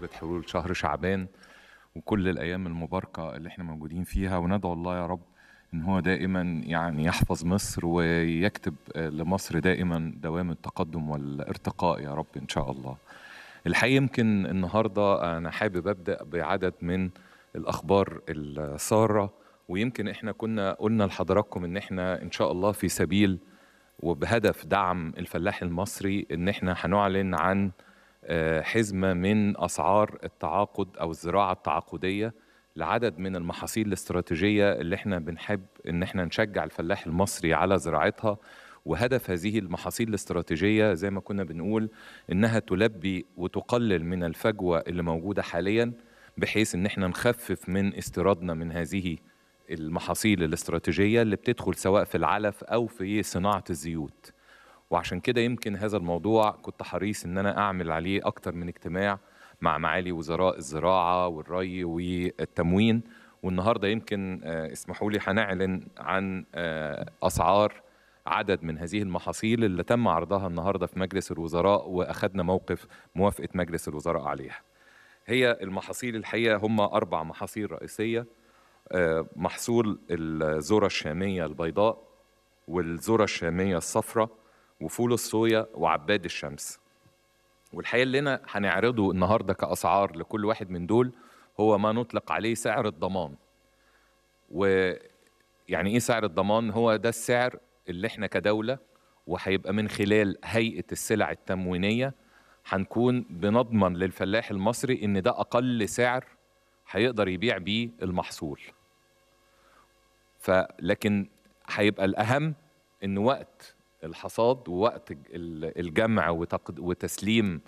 بمناسبة حلول شهر شعبان وكل الأيام المباركة اللي احنا موجودين فيها وندعو الله يا رب إن هو دائما يعني يحفظ مصر ويكتب لمصر دائما دوام التقدم والارتقاء يا رب إن شاء الله الحقيقة يمكن النهاردة أنا حابب أبدأ بعدد من الأخبار السارة ويمكن إحنا كنا قلنا لحضراتكم إن إحنا إن شاء الله في سبيل وبهدف دعم الفلاح المصري إن إحنا هنعلن عن آه، حزمه من اسعار التعاقد او الزراعه التعاقديه لعدد من المحاصيل الاستراتيجيه اللي احنا بنحب ان احنا نشجع الفلاح المصري على زراعتها وهدف هذه المحاصيل الاستراتيجيه زي ما كنا بنقول انها تلبي وتقلل من الفجوه اللي موجوده حاليا بحيث ان احنا نخفف من استيرادنا من هذه المحاصيل الاستراتيجيه اللي بتدخل سواء في العلف او في صناعه الزيوت. وعشان كده يمكن هذا الموضوع كنت حريص ان انا اعمل عليه اكتر من اجتماع مع معالي وزراء الزراعه والري والتموين والنهارده يمكن آه، اسمحوا لي هنعلن عن آه، اسعار عدد من هذه المحاصيل اللي تم عرضها النهارده في مجلس الوزراء واخذنا موقف موافقه مجلس الوزراء عليها. هي المحاصيل الحقيقه هم اربع محاصيل رئيسيه آه، محصول الذره الشاميه البيضاء والذره الشاميه الصفراء وفول الصويا وعباد الشمس والحقيقة اللي أنا هنعرضه النهاردة كأسعار لكل واحد من دول هو ما نطلق عليه سعر الضمان ويعني إيه سعر الضمان هو ده السعر اللي إحنا كدولة وهيبقى من خلال هيئة السلع التموينية هنكون بنضمن للفلاح المصري إن ده أقل سعر هيقدر يبيع بيه المحصول فلكن هيبقى الأهم إن وقت الحصاد ووقت الجمع وتسليم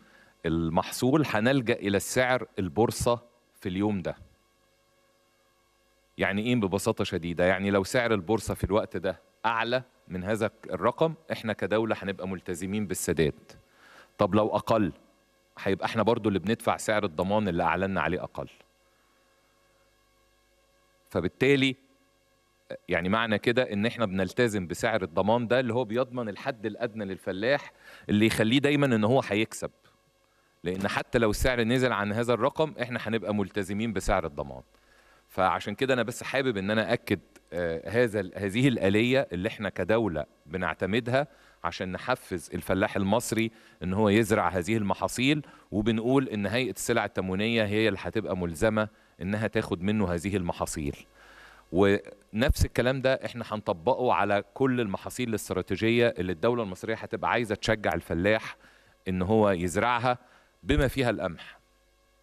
المحصول هنلجا الى السعر البورصه في اليوم ده يعني ايه ببساطه شديده يعني لو سعر البورصه في الوقت ده اعلى من هذا الرقم احنا كدوله هنبقى ملتزمين بالسداد طب لو اقل هيبقى احنا برضو اللي بندفع سعر الضمان اللي اعلنا عليه اقل فبالتالي يعني معنى كده ان احنا بنلتزم بسعر الضمان ده اللي هو بيضمن الحد الادنى للفلاح اللي يخليه دايما ان هو هيكسب لان حتى لو السعر نزل عن هذا الرقم احنا هنبقى ملتزمين بسعر الضمان فعشان كده انا بس حابب ان انا اكد آه، هذا هذه الاليه اللي احنا كدوله بنعتمدها عشان نحفز الفلاح المصري ان هو يزرع هذه المحاصيل وبنقول ان هيئه السلع التموينيه هي اللي هتبقى ملزمه انها تاخد منه هذه المحاصيل ونفس الكلام ده احنا هنطبقه على كل المحاصيل الاستراتيجيه اللي الدوله المصريه هتبقى عايزه تشجع الفلاح ان هو يزرعها بما فيها القمح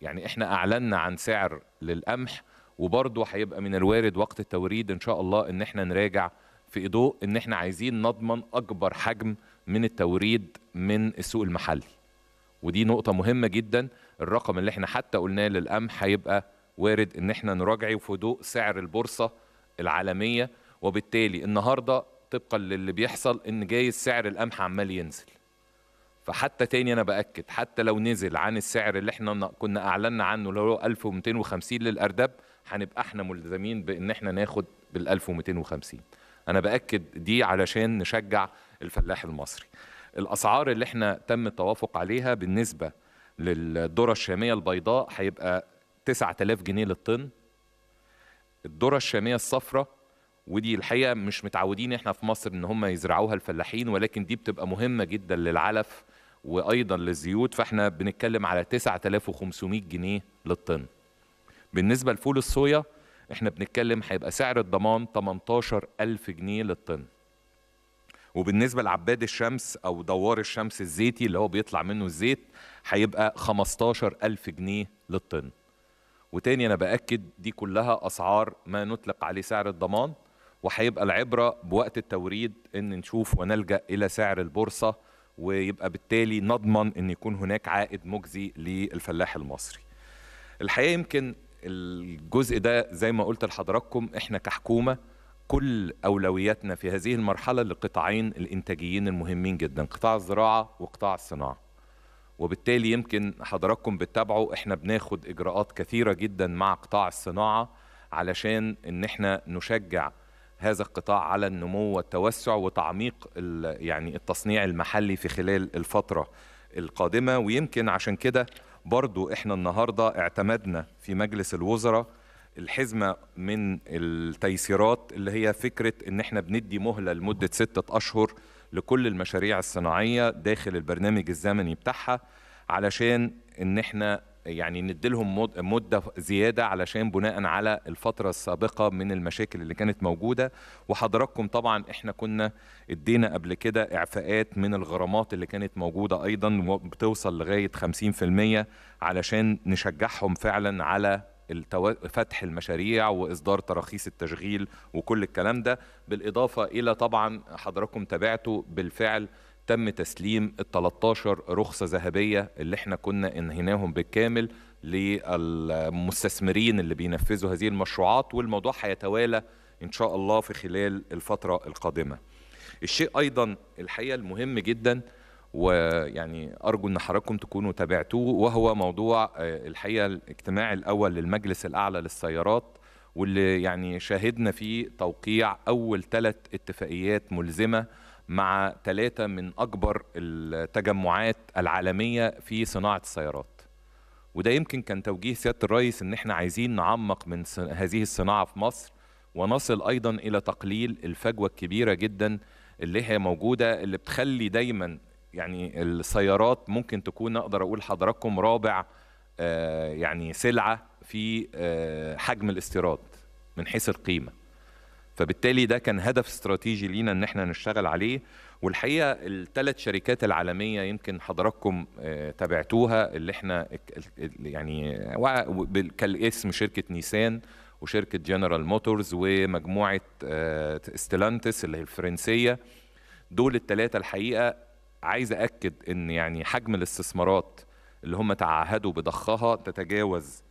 يعني احنا اعلنا عن سعر للقمح وبرضه هيبقى من الوارد وقت التوريد ان شاء الله ان احنا نراجع في ضوء ان احنا عايزين نضمن اكبر حجم من التوريد من السوق المحلي ودي نقطة مهمة جدا الرقم اللي احنا حتى قلناه للقمح هيبقى وارد ان احنا نراجع في ضوء سعر البورصه العالميه وبالتالي النهارده طبقا للي بيحصل ان جايز سعر القمح عمال ينزل فحتى تاني انا باكد حتى لو نزل عن السعر اللي احنا كنا اعلنا عنه اللي هو 1250 للارداب هنبقى احنا ملزمين بان احنا ناخد بال 1250 انا باكد دي علشان نشجع الفلاح المصري الاسعار اللي احنا تم التوافق عليها بالنسبه للذره الشاميه البيضاء هيبقى 9000 جنيه للطن الذرة الشامية الصفراء ودي الحقيقة مش متعودين احنا في مصر ان هم يزرعوها الفلاحين ولكن دي بتبقى مهمة جدا للعلف وايضا للزيوت فاحنا بنتكلم على 9500 جنيه للطن بالنسبة لفول الصويا احنا بنتكلم هيبقى سعر الضمان 18000 جنيه للطن وبالنسبه لعباد الشمس او دوار الشمس الزيتي اللي هو بيطلع منه الزيت هيبقى 15000 جنيه للطن وتاني انا باكد دي كلها اسعار ما نطلق عليه سعر الضمان وهيبقى العبره بوقت التوريد ان نشوف ونلجا الى سعر البورصه ويبقى بالتالي نضمن ان يكون هناك عائد مجزي للفلاح المصري. الحقيقه يمكن الجزء ده زي ما قلت لحضراتكم احنا كحكومه كل اولوياتنا في هذه المرحله لقطاعين الانتاجيين المهمين جدا قطاع الزراعه وقطاع الصناعه. وبالتالي يمكن حضراتكم بتتابعوا احنا بناخد اجراءات كثيره جدا مع قطاع الصناعه علشان ان احنا نشجع هذا القطاع على النمو والتوسع وتعميق يعني التصنيع المحلي في خلال الفتره القادمه ويمكن عشان كده برضو احنا النهارده اعتمدنا في مجلس الوزراء الحزمه من التيسيرات اللي هي فكره ان احنا بندي مهله لمده سته اشهر لكل المشاريع الصناعيه داخل البرنامج الزمني بتاعها علشان ان احنا يعني نديلهم مده زياده علشان بناء على الفتره السابقه من المشاكل اللي كانت موجوده وحضراتكم طبعا احنا كنا ادينا قبل كده اعفاءات من الغرامات اللي كانت موجوده ايضا بتوصل لغايه 50% علشان نشجعهم فعلا على التو... فتح المشاريع واصدار تراخيص التشغيل وكل الكلام ده بالاضافه الى طبعا حضراتكم تابعتوا بالفعل تم تسليم ال 13 رخصه ذهبيه اللي احنا كنا انهيناهم بالكامل للمستثمرين اللي بينفذوا هذه المشروعات والموضوع هيتوالى ان شاء الله في خلال الفتره القادمه. الشيء ايضا الحقيقه المهم جدا ويعني أرجو أن حضراتكم تكونوا تابعتوه وهو موضوع آه، الحقيقة الاجتماع الأول للمجلس الأعلى للسيارات واللي يعني شاهدنا فيه توقيع أول ثلاث اتفاقيات ملزمة مع ثلاثة من أكبر التجمعات العالمية في صناعة السيارات وده يمكن كان توجيه سياده الرئيس ان احنا عايزين نعمق من هذه الصناعه في مصر ونصل ايضا الى تقليل الفجوه الكبيره جدا اللي هي موجوده اللي بتخلي دايما يعني السيارات ممكن تكون اقدر اقول حضراتكم رابع آه، يعني سلعه في آه، حجم الاستيراد من حيث القيمه فبالتالي ده كان هدف استراتيجي لينا ان احنا نشتغل عليه والحقيقه الثلاث شركات العالميه يمكن حضراتكم آه، تابعتوها اللي احنا يعني كالاسم شركه نيسان وشركه جنرال موتورز ومجموعه ستلانتس اللي هي الفرنسيه دول الثلاثه الحقيقه عايز اكد ان يعني حجم الاستثمارات اللي هم تعهدوا بضخها تتجاوز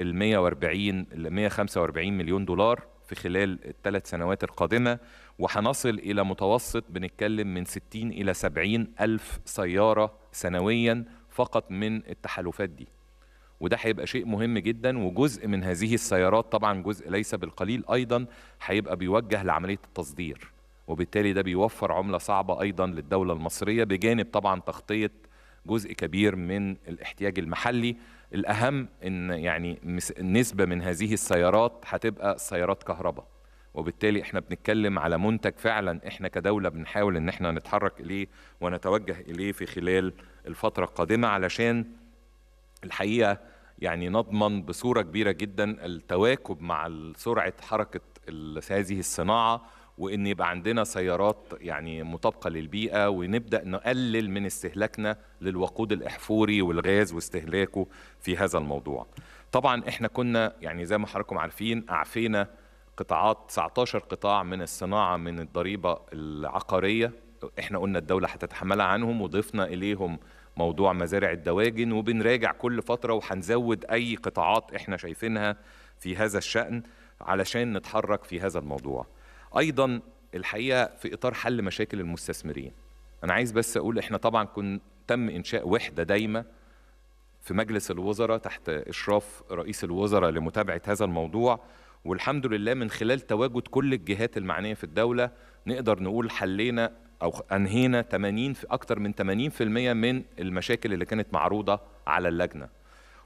ال 140 ل 145 مليون دولار في خلال الثلاث سنوات القادمه وهنصل الى متوسط بنتكلم من 60 الى 70 الف سياره سنويا فقط من التحالفات دي وده هيبقى شيء مهم جدا وجزء من هذه السيارات طبعا جزء ليس بالقليل ايضا هيبقى بيوجه لعمليه التصدير وبالتالي ده بيوفر عملة صعبة أيضا للدولة المصرية بجانب طبعا تغطية جزء كبير من الاحتياج المحلي الأهم إن يعني نسبة من هذه السيارات هتبقى سيارات كهرباء وبالتالي احنا بنتكلم على منتج فعلا احنا كدولة بنحاول ان احنا نتحرك اليه ونتوجه اليه في خلال الفترة القادمة علشان الحقيقة يعني نضمن بصورة كبيرة جدا التواكب مع سرعة حركة هذه الصناعة وان يبقى عندنا سيارات يعني مطابقه للبيئه ونبدا نقلل من استهلاكنا للوقود الاحفوري والغاز واستهلاكه في هذا الموضوع. طبعا احنا كنا يعني زي ما حضراتكم عارفين اعفينا قطاعات 19 قطاع من الصناعه من الضريبه العقاريه احنا قلنا الدوله هتتحملها عنهم وضفنا اليهم موضوع مزارع الدواجن وبنراجع كل فتره وهنزود اي قطاعات احنا شايفينها في هذا الشان علشان نتحرك في هذا الموضوع. ايضا الحقيقه في اطار حل مشاكل المستثمرين انا عايز بس اقول احنا طبعا كن تم انشاء وحده دايمه في مجلس الوزراء تحت اشراف رئيس الوزراء لمتابعه هذا الموضوع والحمد لله من خلال تواجد كل الجهات المعنيه في الدوله نقدر نقول حلينا او انهينا 80 في اكتر من 80% من المشاكل اللي كانت معروضه على اللجنه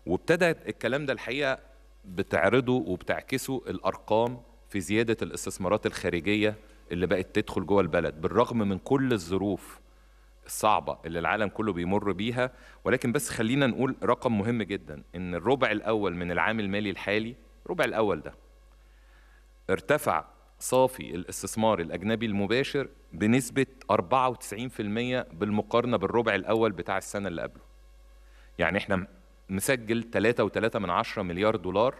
وابتدت الكلام ده الحقيقه بتعرضه وبتعكسه الارقام في زيادة الاستثمارات الخارجية اللي بقت تدخل جوه البلد بالرغم من كل الظروف الصعبة اللي العالم كله بيمر بيها ولكن بس خلينا نقول رقم مهم جدا إن الربع الأول من العام المالي الحالي الربع الأول ده ارتفع صافي الاستثمار الأجنبي المباشر بنسبة 94% بالمقارنة بالربع الأول بتاع السنة اللي قبله يعني احنا مسجل 3.3 من 10 مليار دولار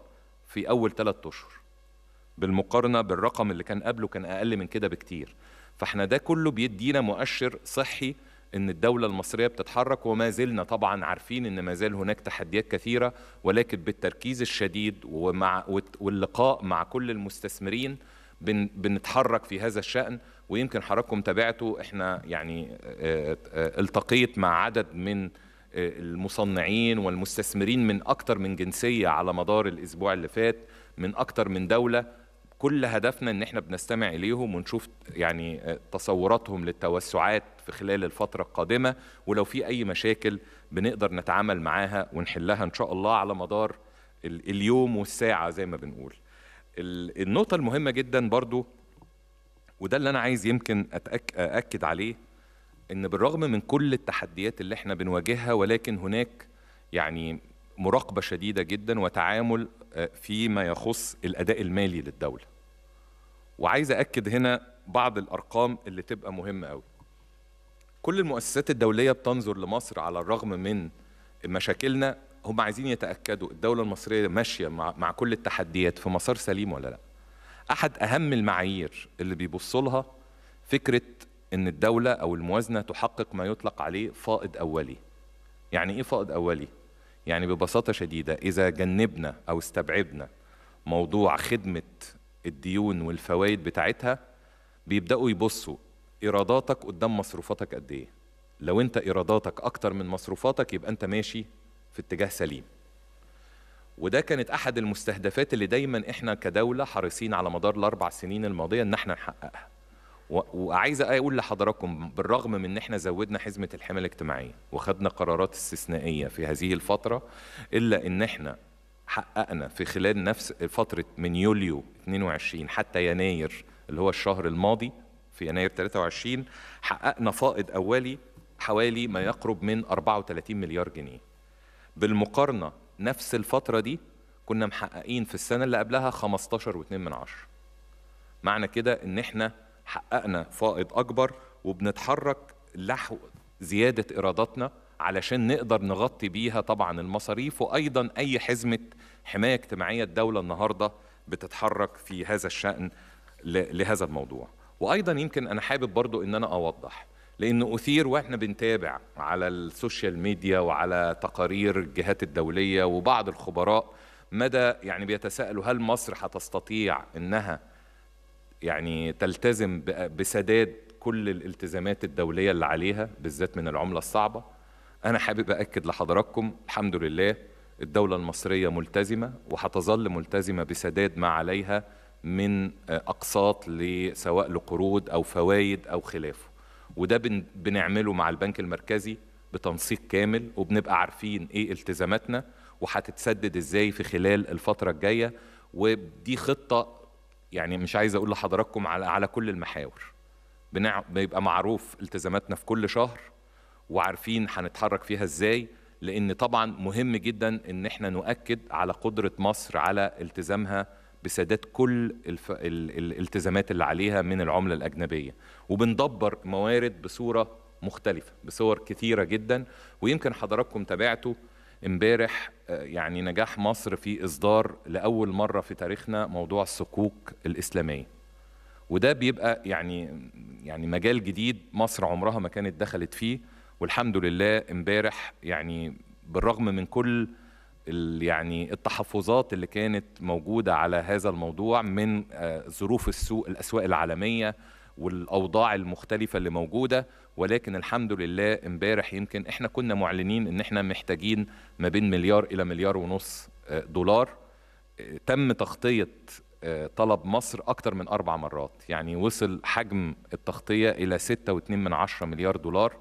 في أول ثلاثة أشهر بالمقارنه بالرقم اللي كان قبله كان اقل من كده بكتير فاحنا ده كله بيدينا مؤشر صحي ان الدوله المصريه بتتحرك وما زلنا طبعا عارفين ان ما زال هناك تحديات كثيره ولكن بالتركيز الشديد ومع واللقاء مع كل المستثمرين بنتحرك في هذا الشان ويمكن حضراتكم تابعتوا احنا يعني آه، آه، التقيت مع عدد من آه، المصنعين والمستثمرين من اكتر من جنسيه على مدار الاسبوع اللي فات من اكتر من دوله كل هدفنا ان احنا بنستمع اليهم ونشوف يعني آه، تصوراتهم للتوسعات في خلال الفتره القادمه ولو في اي مشاكل بنقدر نتعامل معاها ونحلها ان شاء الله على مدار اليوم والساعه زي ما بنقول النقطه المهمه جدا برضو وده اللي انا عايز يمكن اكد عليه ان بالرغم من كل التحديات اللي احنا بنواجهها ولكن هناك يعني مراقبه شديده جدا وتعامل آه، فيما يخص الاداء المالي للدوله وعايز اكد هنا بعض الارقام اللي تبقى مهمه أوي كل المؤسسات الدوليه بتنظر لمصر على الرغم من مشاكلنا هم عايزين يتاكدوا الدوله المصريه ماشيه مع, مع كل التحديات في مسار سليم ولا لا احد اهم المعايير اللي بيبصوا لها فكره ان الدوله او الموازنه تحقق ما يطلق عليه فائض اولي يعني ايه فائض اولي يعني ببساطه شديده اذا جنبنا او استبعدنا موضوع خدمه الديون والفوائد بتاعتها بيبداوا يبصوا ايراداتك قدام مصروفاتك قد ايه لو انت ايراداتك اكتر من مصروفاتك يبقى انت ماشي في اتجاه سليم وده كانت احد المستهدفات اللي دايما احنا كدوله حريصين على مدار الاربع سنين الماضيه ان احنا نحققها وعايز اقول لحضراتكم بالرغم من ان احنا زودنا حزمه الحمايه الاجتماعيه وخدنا قرارات استثنائيه في هذه الفتره الا ان احنا حققنا في خلال نفس فتره من يوليو 22 حتى يناير اللي هو الشهر الماضي في يناير 23 حققنا فائض اولي حوالي ما يقرب من 34 مليار جنيه بالمقارنه نفس الفتره دي كنا محققين في السنه اللي قبلها 15.2 معنى كده ان احنا حققنا فائض أكبر وبنتحرك لحو زيادة إيراداتنا علشان نقدر نغطي بيها طبعا المصاريف وأيضا أي حزمة حماية اجتماعية الدولة النهاردة بتتحرك في هذا الشأن لهذا الموضوع وأيضا يمكن أنا حابب برضو أن أنا أوضح لأنه أثير وإحنا بنتابع على السوشيال ميديا وعلى تقارير الجهات الدولية وبعض الخبراء مدى يعني بيتساءلوا هل مصر هتستطيع أنها يعني تلتزم بسداد كل الالتزامات الدوليه اللي عليها بالذات من العمله الصعبه انا حابب اكد لحضراتكم الحمد لله الدوله المصريه ملتزمه وهتظل ملتزمه بسداد ما عليها من آه، اقساط سواء لقروض او فوائد او خلافه وده بنعمله مع البنك المركزي بتنسيق كامل وبنبقى عارفين ايه التزاماتنا وهتتسدد ازاي في خلال الفتره الجايه ودي خطه يعني مش عايز اقول لحضراتكم على على كل المحاور بنع... بيبقى معروف التزاماتنا في كل شهر وعارفين هنتحرك فيها ازاي لان طبعا مهم جدا ان احنا نؤكد على قدره مصر على التزامها بسداد كل الف... ال... الالتزامات اللي عليها من العمله الاجنبيه وبندبر موارد بصوره مختلفه بصور كثيره جدا ويمكن حضراتكم تابعتوا امبارح آه، يعني نجاح مصر في اصدار لاول مره في تاريخنا موضوع الصكوك الاسلاميه وده بيبقى يعني يعني مجال جديد مصر عمرها ما كانت دخلت فيه والحمد لله امبارح يعني بالرغم من كل يعني التحفظات اللي كانت موجوده على هذا الموضوع من آه، ظروف السوق الاسواق العالميه والاوضاع المختلفه اللي موجوده ولكن الحمد لله امبارح يمكن احنا كنا معلنين ان احنا محتاجين ما بين مليار الى مليار ونص آه، دولار آه، تم تغطيه آه، طلب مصر اكتر من اربع مرات يعني وصل حجم التغطيه الى 6.2 من عشرة مليار دولار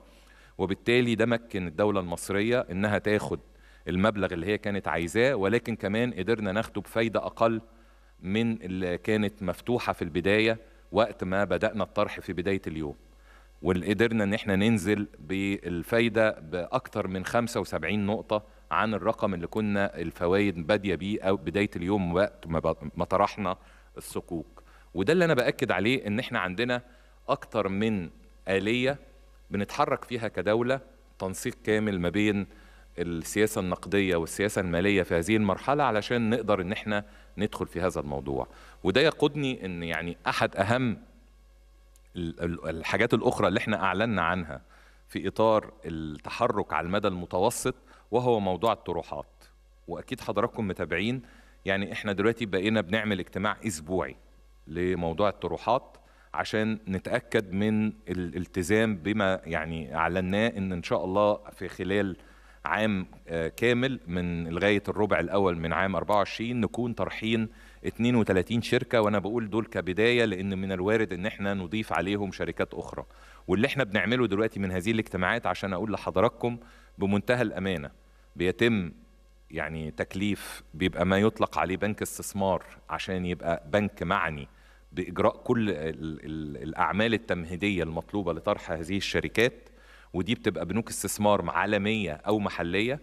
وبالتالي ده مكن الدوله المصريه انها تاخد المبلغ اللي هي كانت عايزاه ولكن كمان قدرنا ناخده بفايده اقل من اللي كانت مفتوحه في البدايه وقت ما بدانا الطرح في بدايه اليوم وقدرنا ان احنا ننزل بالفايده باكثر من 75 نقطه عن الرقم اللي كنا الفوائد باديه بيه او بدايه اليوم وقت ما طرحنا الصكوك وده اللي انا باكد عليه ان احنا عندنا اكثر من اليه بنتحرك فيها كدوله تنسيق كامل ما بين السياسه النقديه والسياسه الماليه في هذه المرحله علشان نقدر ان احنا ندخل في هذا الموضوع وده يقودني ان يعني احد اهم الحاجات الاخرى اللي احنا اعلنا عنها في اطار التحرك على المدى المتوسط وهو موضوع الطروحات واكيد حضراتكم متابعين يعني احنا دلوقتي بقينا بنعمل اجتماع اسبوعي لموضوع الطروحات عشان نتاكد من الالتزام بما يعني اعلناه ان ان شاء الله في خلال عام آه، كامل من لغايه الربع الاول من عام 24 نكون طرحين 32 شركه وانا بقول دول كبدايه لان من الوارد ان احنا نضيف عليهم شركات اخرى واللي احنا بنعمله دلوقتي من هذه الاجتماعات عشان اقول لحضراتكم بمنتهى الامانه بيتم يعني تكليف بيبقى ما يطلق عليه بنك استثمار عشان يبقى بنك معني باجراء كل الاعمال التمهيديه المطلوبه لطرح هذه الشركات ودي بتبقى بنوك استثمار عالميه او محليه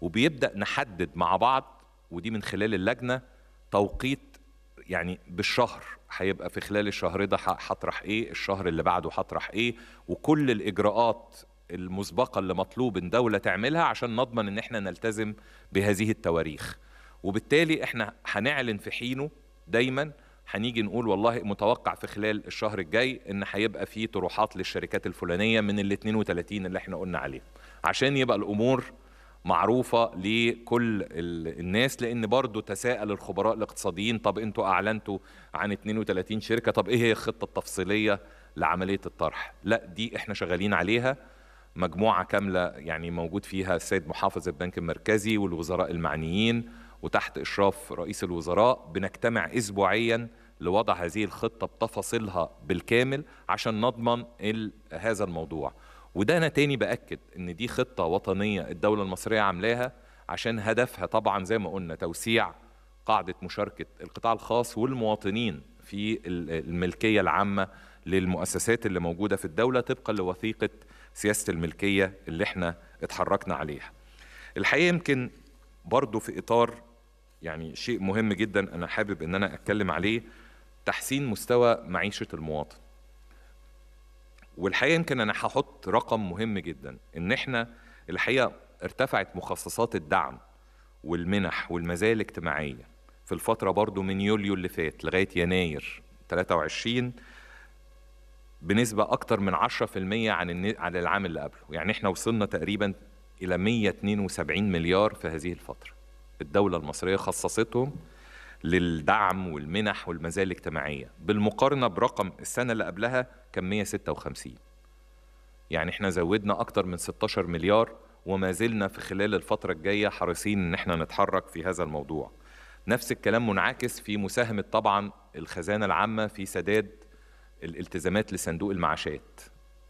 وبيبدا نحدد مع بعض ودي من خلال اللجنه توقيت يعني بالشهر هيبقى في خلال الشهر ده هطرح ايه الشهر اللي بعده هطرح ايه وكل الاجراءات المسبقه اللي مطلوب ان دوله تعملها عشان نضمن ان احنا نلتزم بهذه التواريخ وبالتالي احنا هنعلن في حينه دايما هنيجي نقول والله متوقع في خلال الشهر الجاي ان هيبقى في طروحات للشركات الفلانيه من ال 32 اللي احنا قلنا عليه عشان يبقى الامور معروفه لكل الناس لان برضو تساءل الخبراء الاقتصاديين طب انتوا اعلنتوا عن 32 شركه طب ايه هي الخطه التفصيليه لعمليه الطرح لا دي احنا شغالين عليها مجموعه كامله يعني موجود فيها السيد محافظ البنك المركزي والوزراء المعنيين وتحت اشراف رئيس الوزراء بنجتمع اسبوعيا لوضع هذه الخطه بتفاصيلها بالكامل عشان نضمن هذا الموضوع وده انا تاني باكد ان دي خطه وطنيه الدوله المصريه عاملاها عشان هدفها طبعا زي ما قلنا توسيع قاعده مشاركه القطاع الخاص والمواطنين في الملكيه العامه للمؤسسات اللي موجوده في الدوله طبقا لوثيقه سياسه الملكيه اللي احنا اتحركنا عليها. الحقيقه يمكن برضو في اطار يعني شيء مهم جدا انا حابب ان انا اتكلم عليه تحسين مستوى معيشه المواطن. والحقيقه يمكن انا هحط رقم مهم جدا ان احنا الحقيقه ارتفعت مخصصات الدعم والمنح والمزايا الاجتماعيه في الفتره برضو من يوليو اللي فات لغايه يناير 23 بنسبه اكتر من 10% عن عن العام اللي قبله يعني احنا وصلنا تقريبا الى 172 مليار في هذه الفتره الدوله المصريه خصصتهم للدعم والمنح والمزايا الاجتماعية بالمقارنة برقم السنة اللي قبلها كان 156 يعني احنا زودنا أكتر من 16 مليار وما زلنا في خلال الفترة الجاية حريصين إن احنا نتحرك في هذا الموضوع نفس الكلام منعكس في مساهمة طبعا الخزانة العامة في سداد الالتزامات لصندوق المعاشات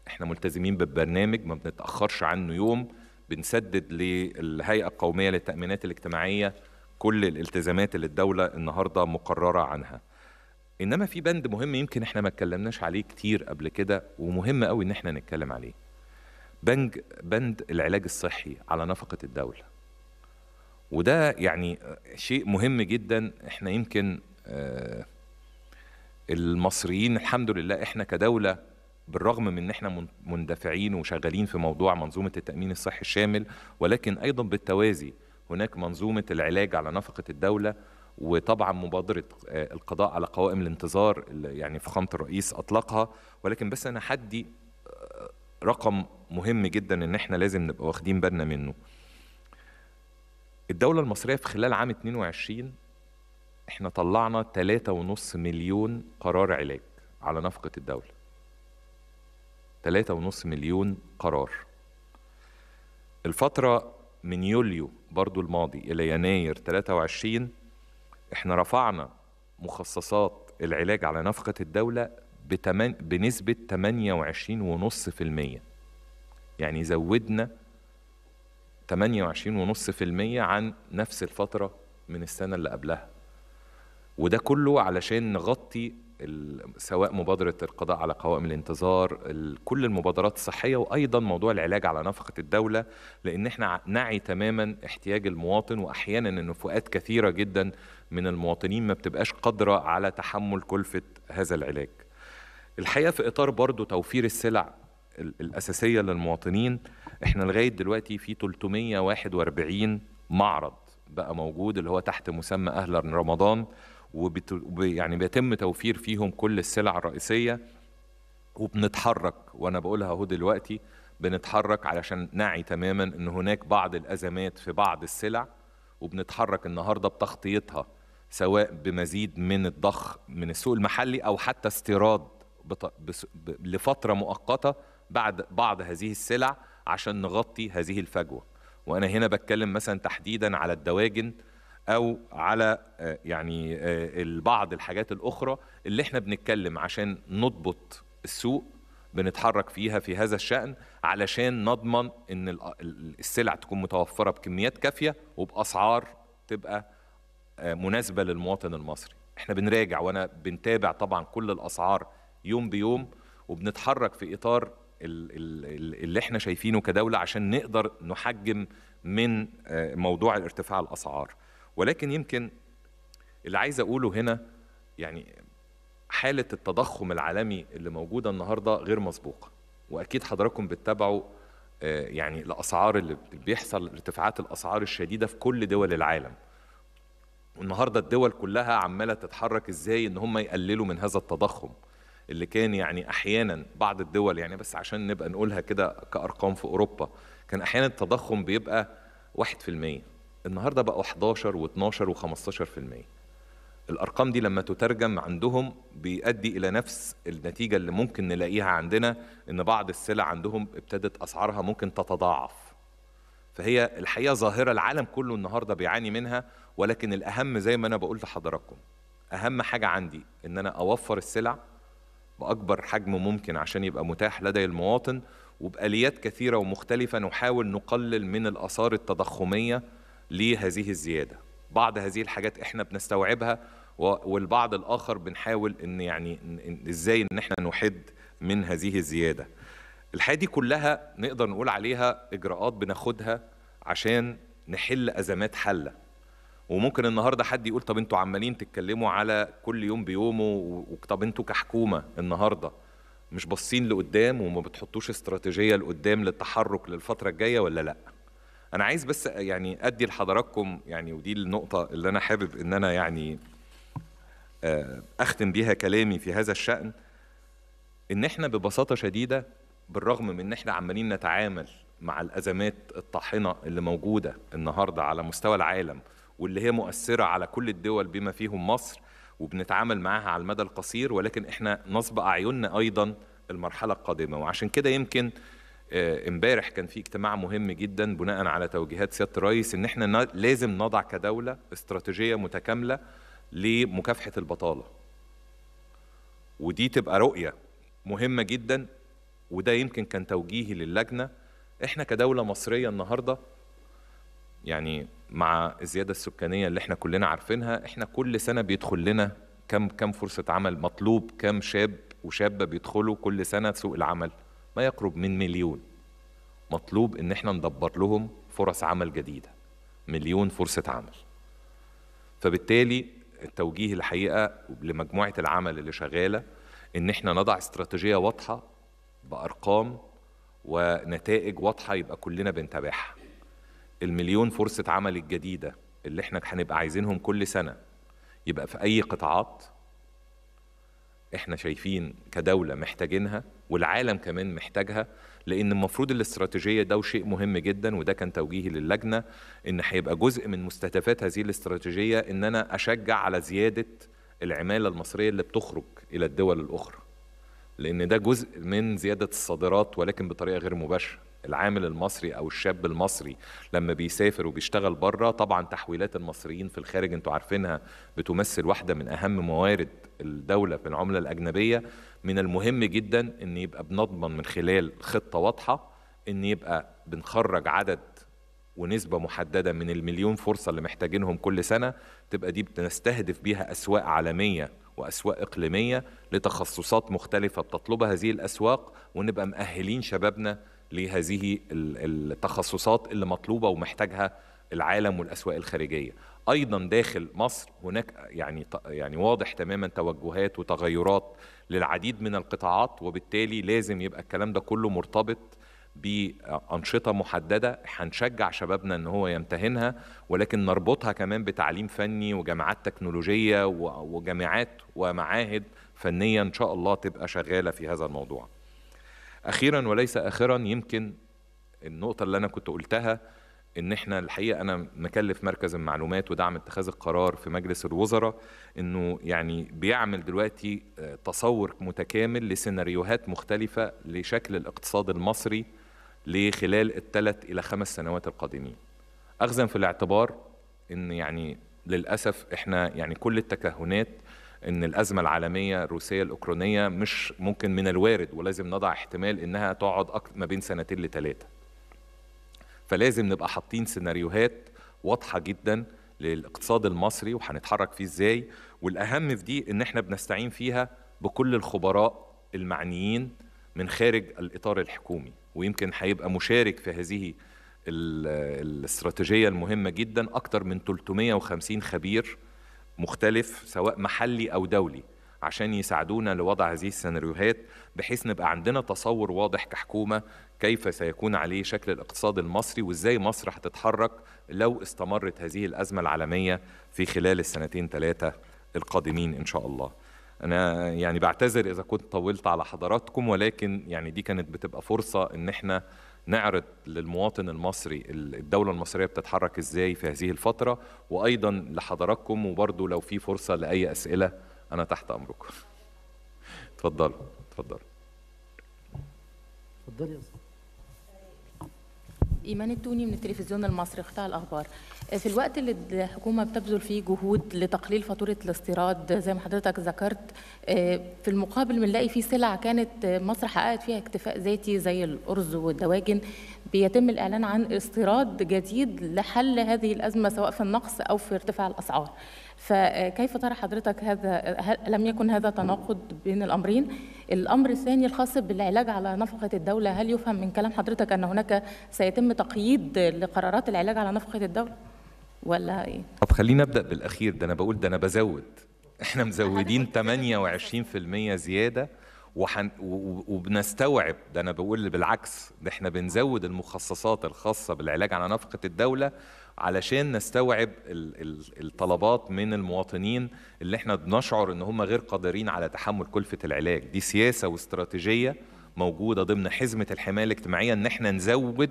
احنا ملتزمين بالبرنامج ما بنتأخرش عنه يوم بنسدد للهيئة القومية للتأمينات الاجتماعية كل الالتزامات اللي الدولة النهاردة مقررة عنها إنما في بند مهم يمكن إحنا ما اتكلمناش عليه كتير قبل كده ومهم قوي إن إحنا نتكلم عليه بنج بند العلاج الصحي على نفقة الدولة وده يعني شيء مهم جدا إحنا يمكن آه، المصريين الحمد لله إحنا كدولة بالرغم من ان احنا مندفعين وشغالين في موضوع منظومه التامين الصحي الشامل ولكن ايضا بالتوازي هناك منظومه العلاج على نفقه الدوله وطبعا مبادره آه، القضاء على قوائم الانتظار يعني فخامه الرئيس اطلقها ولكن بس انا حدي آه، رقم مهم جدا ان احنا لازم نبقى واخدين بالنا منه الدولة المصرية في خلال عام 22 احنا طلعنا 3.5 مليون قرار علاج على نفقة الدولة 3.5 مليون قرار الفترة من يوليو برضو الماضي إلى يناير 23 احنا رفعنا مخصصات العلاج على نفقة الدولة بنسبة 28.5% يعني زودنا 28.5% عن نفس الفترة من السنة اللي قبلها وده كله علشان نغطي سواء مبادرة القضاء على قوائم الانتظار كل المبادرات الصحية وأيضا موضوع العلاج على نفقة الدولة لأن احنا نعي تماما احتياج المواطن وأحيانا أن فئات كثيرة جدا من المواطنين ما بتبقاش قادرة على تحمل كلفة هذا العلاج الحقيقة في إطار برضو توفير السلع الأساسية للمواطنين احنا لغاية دلوقتي في 341 معرض بقى موجود اللي هو تحت مسمى أهلا رمضان وبت... يعني بيتم توفير فيهم كل السلع الرئيسية وبنتحرك وأنا بقولها أهو دلوقتي بنتحرك علشان نعي تماما أن هناك بعض الأزمات في بعض السلع وبنتحرك النهاردة بتغطيتها سواء بمزيد من الضخ من السوق المحلي أو حتى استيراد بط... بس... ب... لفترة مؤقتة بعد بعض هذه السلع عشان نغطي هذه الفجوة وأنا هنا بتكلم مثلا تحديدا على الدواجن او على آه، يعني آه، بعض الحاجات الاخرى اللي احنا بنتكلم عشان نضبط السوق بنتحرك فيها في هذا الشأن علشان نضمن ان السلع تكون متوفرة بكميات كافية وبأسعار تبقى آه، مناسبة للمواطن المصري احنا بنراجع وانا بنتابع طبعا كل الأسعار يوم بيوم وبنتحرك في إطار اللي احنا شايفينه كدولة عشان نقدر نحجم من موضوع ارتفاع الأسعار ولكن يمكن اللي عايز اقوله هنا يعني حاله التضخم العالمي اللي موجوده النهارده غير مسبوقه واكيد حضراتكم بتتابعوا آه، يعني الاسعار اللي بيحصل ارتفاعات الاسعار الشديده في كل دول العالم والنهارده الدول كلها عماله تتحرك ازاي ان هم يقللوا من هذا التضخم اللي كان يعني احيانا بعض الدول يعني بس عشان نبقى نقولها كده كارقام في اوروبا كان احيانا التضخم بيبقى 1% النهارده بقوا 11 و12 و15% الارقام دي لما تترجم عندهم بيؤدي الى نفس النتيجه اللي ممكن نلاقيها عندنا ان بعض السلع عندهم ابتدت اسعارها ممكن تتضاعف فهي الحقيقه ظاهره العالم كله النهارده بيعاني منها ولكن الاهم زي ما انا بقول لحضراتكم اهم حاجه عندي ان انا اوفر السلع باكبر حجم ممكن عشان يبقى متاح لدي المواطن وباليات كثيره ومختلفه نحاول نقلل من الاثار التضخميه لهذه الزيادة بعض هذه الحاجات احنا بنستوعبها والبعض الآخر بنحاول ان يعني ازاي ان احنا نحد من هذه الزيادة الحاجة دي كلها نقدر نقول عليها إجراءات بناخدها عشان نحل أزمات حلة وممكن النهارده حد يقول طب انتوا عمالين تتكلموا على كل يوم بيومه وطب انتوا كحكومه النهارده مش باصين لقدام وما بتحطوش استراتيجيه لقدام للتحرك للفتره الجايه ولا لا؟ انا عايز بس يعني ادي لحضراتكم يعني ودي النقطه اللي انا حابب ان انا يعني آه، اختم بيها كلامي في هذا الشان ان احنا ببساطه شديده بالرغم من ان احنا عمالين نتعامل مع الازمات الطاحنه اللي موجوده النهارده على مستوى العالم واللي هي مؤثره على كل الدول بما فيهم مصر وبنتعامل معاها على المدى القصير ولكن احنا نصب اعيننا ايضا المرحله القادمه وعشان كده يمكن آه، امبارح كان في اجتماع مهم جدا بناء على توجيهات سياده الرئيس ان احنا لازم نضع كدوله استراتيجيه متكامله لمكافحه البطاله ودي تبقى رؤيه مهمه جدا وده يمكن كان توجيهي للجنه احنا كدوله مصريه النهارده يعني مع الزياده السكانيه اللي احنا كلنا عارفينها احنا كل سنه بيدخل لنا كم كم فرصه عمل مطلوب كم شاب وشابه بيدخلوا كل سنه سوق العمل ما يقرب من مليون مطلوب ان احنا ندبر لهم فرص عمل جديده مليون فرصه عمل فبالتالي التوجيه الحقيقه لمجموعه العمل اللي شغاله ان احنا نضع استراتيجيه واضحه بارقام ونتائج واضحه يبقى كلنا بنتابعها المليون فرصه عمل الجديده اللي احنا هنبقى عايزينهم كل سنه يبقى في اي قطاعات احنا شايفين كدوله محتاجينها والعالم كمان محتاجها لان المفروض الاستراتيجيه ده شيء مهم جدا وده كان توجيهي للجنه ان هيبقى جزء من مستهدفات هذه الاستراتيجيه ان انا اشجع على زياده العماله المصريه اللي بتخرج الى الدول الاخرى لان ده جزء من زياده الصادرات ولكن بطريقه غير مباشره العامل المصري او الشاب المصري لما بيسافر وبيشتغل بره طبعا تحويلات المصريين في الخارج انتوا عارفينها بتمثل واحده من اهم موارد الدوله في العمله الاجنبيه من المهم جدا ان يبقى بنضمن من خلال خطه واضحه ان يبقى بنخرج عدد ونسبة محددة من المليون فرصة اللي محتاجينهم كل سنة تبقى دي بنستهدف بيها أسواق عالمية وأسواق إقليمية لتخصصات مختلفة بتطلبها هذه الأسواق ونبقى مأهلين شبابنا لهذه التخصصات اللي مطلوبه ومحتاجها العالم والاسواق الخارجيه ايضا داخل مصر هناك يعني يعني واضح تماما توجهات وتغيرات للعديد من القطاعات وبالتالي لازم يبقى الكلام ده كله مرتبط بانشطه محدده هنشجع شبابنا ان هو يمتهنها ولكن نربطها كمان بتعليم فني وجامعات تكنولوجيه وجامعات ومعاهد فنيه ان شاء الله تبقى شغاله في هذا الموضوع اخيرا وليس اخرا يمكن النقطه اللي انا كنت قلتها ان احنا الحقيقه انا مكلف مركز المعلومات ودعم اتخاذ القرار في مجلس الوزراء انه يعني بيعمل دلوقتي آه، تصور متكامل لسيناريوهات مختلفه لشكل الاقتصاد المصري لخلال الثلاث الى خمس سنوات القادمين اخذا في الاعتبار ان يعني للاسف احنا يعني كل التكهنات ان الازمه العالميه الروسيه الاوكرانيه مش ممكن من الوارد ولازم نضع احتمال انها تقعد ما بين سنتين لثلاثه فلازم نبقى حاطين سيناريوهات واضحه جدا للاقتصاد المصري وهنتحرك فيه ازاي والاهم في دي ان احنا بنستعين فيها بكل الخبراء المعنيين من خارج الاطار الحكومي ويمكن هيبقى مشارك في هذه الاستراتيجيه المهمه جدا اكتر من 350 خبير مختلف سواء محلي او دولي عشان يساعدونا لوضع هذه السيناريوهات بحيث نبقى عندنا تصور واضح كحكومه كيف سيكون عليه شكل الاقتصاد المصري وازاي مصر هتتحرك لو استمرت هذه الازمه العالميه في خلال السنتين ثلاثه القادمين ان شاء الله. انا يعني بعتذر اذا كنت طولت على حضراتكم ولكن يعني دي كانت بتبقى فرصه ان احنا نعرض للمواطن المصري الدولة المصرية بتتحرك ازاي في هذه الفترة وأيضا لحضراتكم وبرضو لو في فرصة لأي أسئلة أنا تحت أمركم اتفضلوا اتفضلوا تفضل يا أستاذ إيمان التوني من التلفزيون المصري قطاع الأخبار آه، في الوقت اللي الحكومة بتبذل فيه جهود لتقليل فاتورة الاستيراد زي ما حضرتك ذكرت آه، في المقابل بنلاقي فيه سلع كانت آه، مصر حققت فيها اكتفاء ذاتي زي الأرز والدواجن بيتم الإعلان عن استيراد جديد لحل هذه الأزمة سواء في النقص أو في ارتفاع الأسعار فكيف ترى حضرتك هذا لم يكن هذا تناقض بين الامرين الامر الثاني الخاص بالعلاج على نفقه الدوله هل يفهم من كلام حضرتك ان هناك سيتم تقييد لقرارات العلاج على نفقه الدوله ولا ايه طب خلينا ابدا بالاخير ده انا بقول ده انا بزود احنا مزودين 28% إيه؟ زياده وحن وبنستوعب ده انا بقول بالعكس ده احنا بنزود المخصصات الخاصه بالعلاج على نفقه الدوله علشان نستوعب الطلبات من المواطنين اللي احنا بنشعر ان هم غير قادرين على تحمل كلفه العلاج دي سياسه واستراتيجيه موجوده ضمن حزمه الحمايه الاجتماعيه ان احنا نزود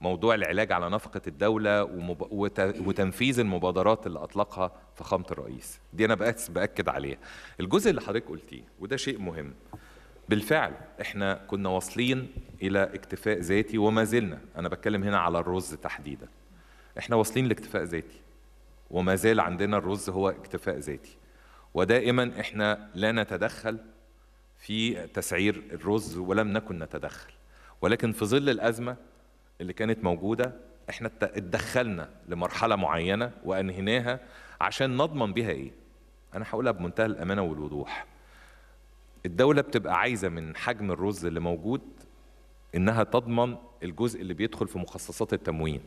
موضوع العلاج على نفقه الدوله ومب... وت... وتنفيذ المبادرات اللي اطلقها فخامه الرئيس دي انا بس باكد عليها الجزء اللي حضرتك قلتيه وده شيء مهم بالفعل احنا كنا واصلين الى اكتفاء ذاتي وما زلنا انا بتكلم هنا على الرز تحديدا احنا واصلين لاكتفاء ذاتي وما زال عندنا الرز هو اكتفاء ذاتي ودائما احنا لا نتدخل في تسعير الرز ولم نكن نتدخل ولكن في ظل الازمه اللي كانت موجوده احنا اتدخلنا لمرحله معينه وانهيناها عشان نضمن بيها ايه انا هقولها بمنتهى الامانه والوضوح الدوله بتبقى عايزه من حجم الرز اللي موجود انها تضمن الجزء اللي بيدخل في مخصصات التموين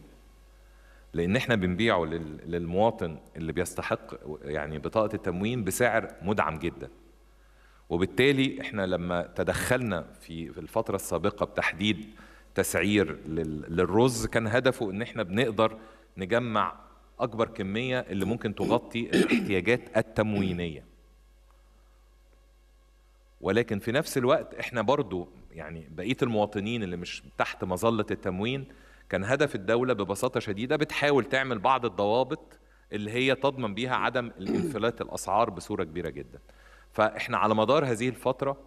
لان احنا بنبيعه للمواطن اللي بيستحق يعني بطاقه التموين بسعر مدعم جدا وبالتالي احنا لما تدخلنا في الفتره السابقه بتحديد تسعير للرز كان هدفه ان احنا بنقدر نجمع اكبر كميه اللي ممكن تغطي الاحتياجات التموينيه ولكن في نفس الوقت احنا برضو يعني بقيه المواطنين اللي مش تحت مظله التموين كان هدف الدولة ببساطة شديدة بتحاول تعمل بعض الضوابط اللي هي تضمن بيها عدم الانفلات الأسعار بصورة كبيرة جدا فإحنا على مدار هذه الفترة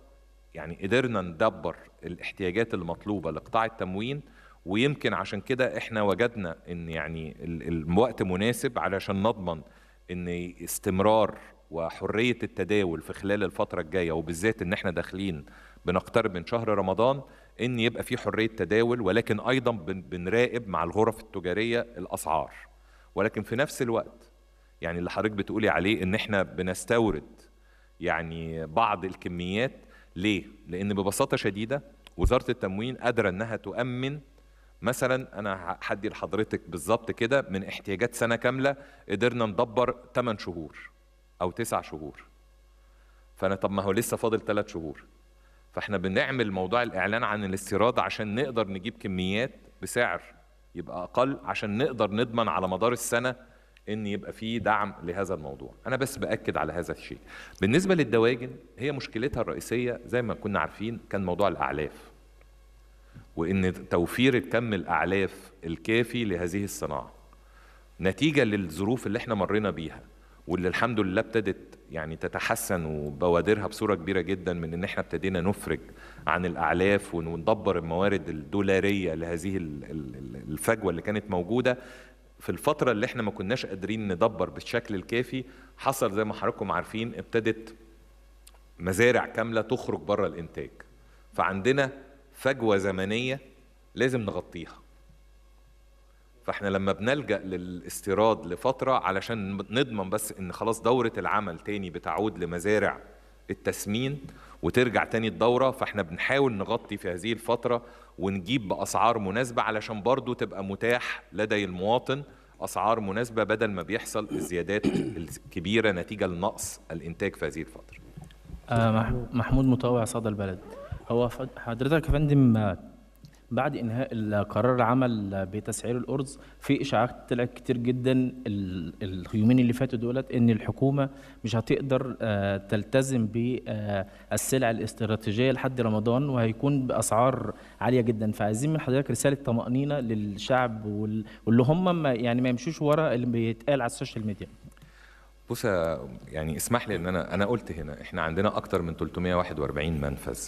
يعني قدرنا ندبر الاحتياجات المطلوبة لقطاع التموين ويمكن عشان كده احنا وجدنا ان يعني الوقت مناسب علشان نضمن ان استمرار وحرية التداول في خلال الفترة الجاية وبالذات ان احنا داخلين بنقترب من شهر رمضان ان يبقى في حريه تداول ولكن ايضا بنراقب مع الغرف التجاريه الاسعار ولكن في نفس الوقت يعني اللي حضرتك بتقولي عليه ان احنا بنستورد يعني بعض الكميات ليه؟ لان ببساطه شديده وزاره التموين قادره انها تؤمن مثلا انا هدي لحضرتك بالظبط كده من احتياجات سنه كامله قدرنا ندبر 8 شهور او 9 شهور فانا طب ما هو لسه فاضل 3 شهور فاحنا بنعمل موضوع الاعلان عن الاستيراد عشان نقدر نجيب كميات بسعر يبقى اقل عشان نقدر نضمن على مدار السنه ان يبقى في دعم لهذا الموضوع انا بس باكد على هذا الشيء بالنسبه للدواجن هي مشكلتها الرئيسيه زي ما كنا عارفين كان موضوع الاعلاف وان توفير الكم الاعلاف الكافي لهذه الصناعه نتيجه للظروف اللي احنا مرينا بيها واللي الحمد لله ابتدت يعني تتحسن وبوادرها بصوره كبيره جدا من ان احنا ابتدينا نفرج عن الاعلاف وندبر الموارد الدولاريه لهذه الفجوه اللي كانت موجوده في الفترة اللي احنا ما كناش قادرين ندبر بالشكل الكافي حصل زي ما حضراتكم عارفين ابتدت مزارع كاملة تخرج بره الإنتاج فعندنا فجوة زمنية لازم نغطيها فاحنا لما بنلجا للاستيراد لفتره علشان نضمن بس ان خلاص دوره العمل تاني بتعود لمزارع التسمين وترجع تاني الدوره فاحنا بنحاول نغطي في هذه الفتره ونجيب باسعار مناسبه علشان برضو تبقى متاح لدي المواطن اسعار مناسبه بدل ما بيحصل الزيادات الكبيره نتيجه لنقص الانتاج في هذه الفتره. آه، محمود مطوع صدى البلد هو حضرتك يا فندم بعد انهاء القرار العمل بتسعير الارز في اشاعات طلعت كتير جدا اليومين اللي فاتوا دولت ان الحكومه مش هتقدر آه، تلتزم بالسلع الاستراتيجيه لحد رمضان وهيكون باسعار عاليه جدا فعايزين من حضرتك رساله طمانينه للشعب واللي هم ما يعني ما يمشوش ورا اللي بيتقال على السوشيال ميديا بص يعني اسمح لي ان انا انا قلت هنا احنا عندنا اكتر من 341 منفذ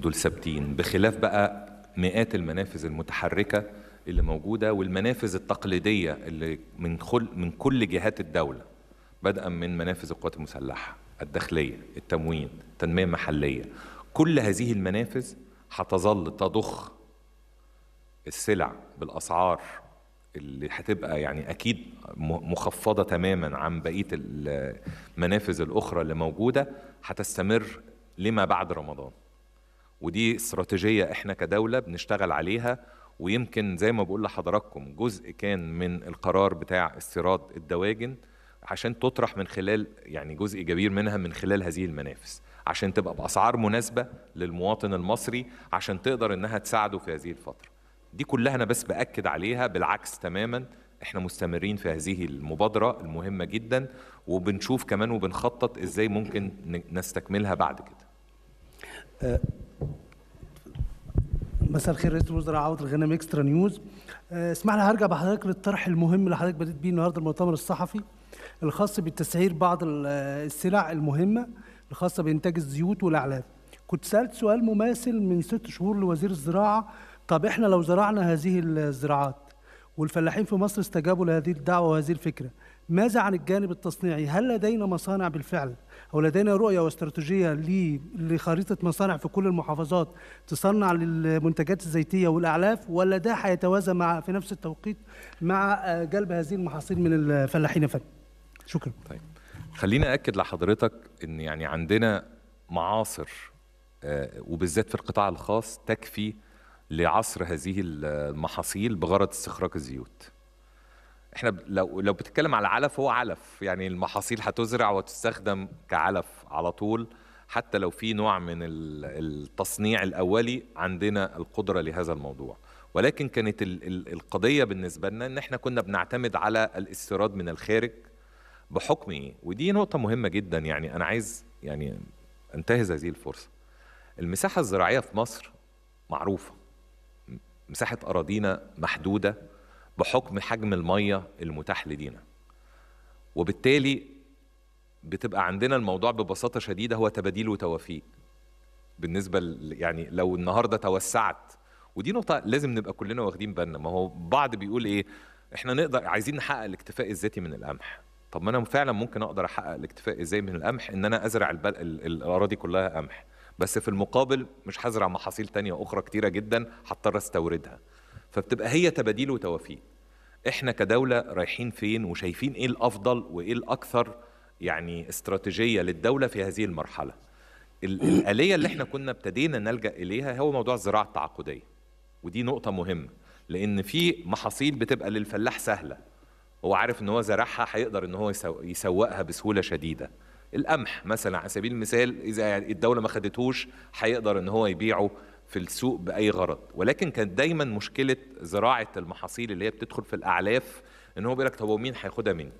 دول ثابتين بخلاف بقى مئات المنافذ المتحركة اللي موجودة والمنافذ التقليدية اللي من, خل من كل جهات الدولة بدءا من منافذ القوات المسلحة الداخلية التموين التنمية المحلية كل هذه المنافذ هتظل تضخ السلع بالأسعار اللي هتبقى يعني اكيد مخفضه تماما عن بقيه المنافذ الاخرى اللي موجوده هتستمر لما بعد رمضان ودي استراتيجيه احنا كدوله بنشتغل عليها ويمكن زي ما بقول لحضراتكم جزء كان من القرار بتاع استيراد الدواجن عشان تطرح من خلال يعني جزء كبير منها من خلال هذه المنافس عشان تبقى باسعار مناسبه للمواطن المصري عشان تقدر انها تساعده في هذه الفتره دي كلها انا بس باكد عليها بالعكس تماما احنا مستمرين في هذه المبادره المهمه جدا وبنشوف كمان وبنخطط ازاي ممكن نستكملها بعد كده أه، مساء الخير رئيس الوزراء عوض الغنم اكسترا نيوز اسمح لي هرجع بحضرتك للطرح المهم اللي حضرتك بديت بيه النهارده المؤتمر الصحفي الخاص بتسعير بعض السلع المهمه الخاصه بانتاج الزيوت والاعلاف كنت سالت سؤال مماثل من ست شهور لوزير الزراعه طب احنا لو زرعنا هذه الزراعات والفلاحين في مصر استجابوا لهذه الدعوه وهذه الفكره ماذا عن الجانب التصنيعي؟ هل لدينا مصانع بالفعل؟ أو لدينا رؤية واستراتيجية لخريطة مصانع في كل المحافظات تصنع للمنتجات الزيتية والأعلاف ولا ده هيتوازى مع في نفس التوقيت مع آه، جلب هذه المحاصيل من الفلاحين يا شكرا. طيب خليني أكد لحضرتك إن يعني عندنا معاصر آه، وبالذات في القطاع الخاص تكفي لعصر هذه المحاصيل بغرض استخراج الزيوت. احنا لو لو بتتكلم على علف هو علف يعني المحاصيل هتزرع وتستخدم كعلف على طول حتى لو في نوع من التصنيع الاولي عندنا القدره لهذا الموضوع ولكن كانت القضيه بالنسبه لنا ان احنا كنا بنعتمد على الاستيراد من الخارج بحكم ايه ودي نقطه مهمه جدا يعني انا عايز يعني انتهز هذه الفرصه المساحه الزراعيه في مصر معروفه مساحه اراضينا محدوده بحكم حجم الميه المتاح لدينا وبالتالي بتبقى عندنا الموضوع ببساطه شديده هو تباديل وتوافيق بالنسبه يعني لو النهارده توسعت ودي نقطه لازم نبقى كلنا واخدين بالنا ما هو بعض بيقول ايه احنا نقدر عايزين نحقق الاكتفاء الذاتي من القمح طب ما انا فعلا ممكن اقدر احقق الاكتفاء ازاي من القمح ان انا ازرع البل... الاراضي كلها قمح بس في المقابل مش هزرع محاصيل تانية اخرى كتيره جدا هضطر استوردها فبتبقى هي تباديل وتوافيق احنا كدولة رايحين فين وشايفين ايه الافضل وايه الاكثر يعني استراتيجية للدولة في هذه المرحلة الآلية اللي احنا كنا ابتدينا نلجأ إليها هو موضوع الزراعة التعاقدية ودي نقطة مهمة لأن في محاصيل بتبقى للفلاح سهلة هو عارف ان هو زرعها هيقدر ان هو يسوقها بسهولة شديدة القمح مثلا على سبيل المثال اذا الدوله ما خدتهوش هيقدر ان هو يبيعه في السوق باي غرض ولكن كانت دايما مشكله زراعه المحاصيل اللي هي بتدخل في الاعلاف ان هو بيقول لك طب ومين هياخدها مني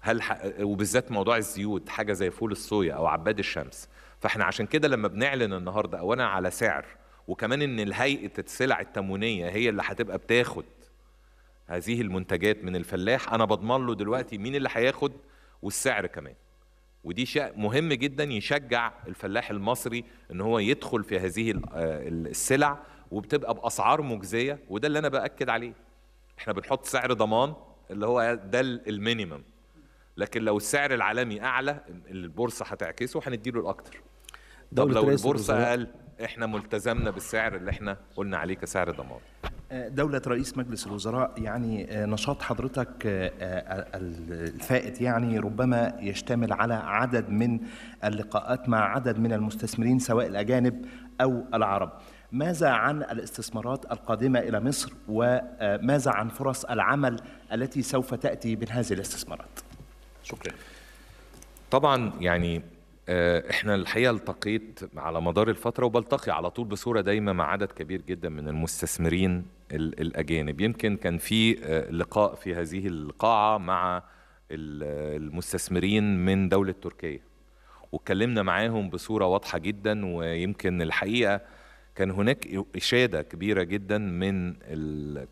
هل ح... وبالذات موضوع الزيوت حاجه زي فول الصويا او عباد الشمس فاحنا عشان كده لما بنعلن النهارده اولا على سعر وكمان ان الهيئه السلع التموينيه هي اللي هتبقى بتاخد هذه المنتجات من الفلاح انا بضمن له دلوقتي مين اللي هياخد والسعر كمان ودي شيء مهم جدا يشجع الفلاح المصري ان هو يدخل في هذه آه، السلع وبتبقى باسعار مجزيه وده اللي انا باكد عليه احنا بنحط سعر ضمان اللي هو ده المينيمم لكن لو السعر العالمي اعلى البورصه هتعكسه هنديله الاكتر طب لو البورصه اقل احنا ملتزمنا بالسعر اللي احنا قلنا عليه كسعر ضمان دولة رئيس مجلس الوزراء يعني آه، نشاط حضرتك آه، آه، الفائت يعني ربما يشتمل على عدد من اللقاءات مع عدد من المستثمرين سواء الأجانب أو العرب ماذا عن الاستثمارات القادمة إلى مصر وماذا عن فرص العمل التي سوف تأتي من هذه الاستثمارات شكرا طبعا يعني احنا الحقيقه التقيت على مدار الفتره وبلتقي على طول بصوره دايمه مع عدد كبير جدا من المستثمرين الأجانب يمكن كان في آه، لقاء في هذه القاعة مع المستثمرين من دولة تركيا واتكلمنا معاهم بصورة واضحة جدا ويمكن الحقيقة كان هناك إشادة كبيرة جدا من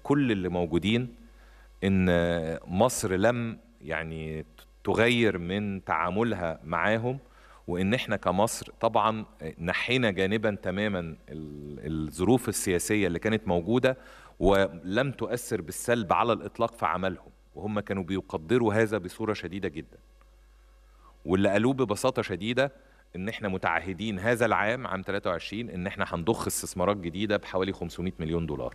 كل اللي موجودين إن مصر لم يعني تغير من تعاملها معاهم وان احنا كمصر طبعا نحينا جانبا تماما الظروف السياسيه اللي كانت موجوده ولم تؤثر بالسلب على الإطلاق في عملهم وهم كانوا بيقدروا هذا بصورة شديدة جدا واللي قالوه ببساطة شديدة ان احنا متعهدين هذا العام عام 23 ان احنا هنضخ استثمارات جديده بحوالي 500 مليون دولار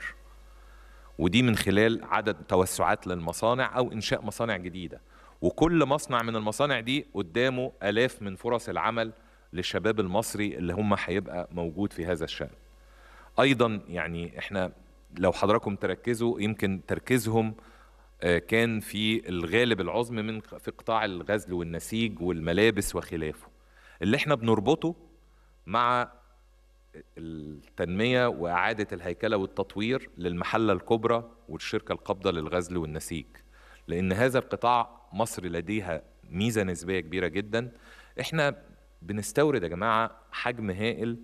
ودي من خلال عدد توسعات للمصانع او انشاء مصانع جديده وكل مصنع من المصانع دي قدامه الاف من فرص العمل للشباب المصري اللي هم هيبقى موجود في هذا الشان ايضا يعني احنا لو حضراتكم تركزوا يمكن تركيزهم آه، كان في الغالب العظم من في قطاع الغزل والنسيج والملابس وخلافه اللي احنا بنربطه مع التنميه واعاده الهيكله والتطوير للمحله الكبرى والشركه القابضه للغزل والنسيج لان هذا القطاع مصر لديها ميزه نسبيه كبيره جدا احنا بنستورد يا جماعه حجم هائل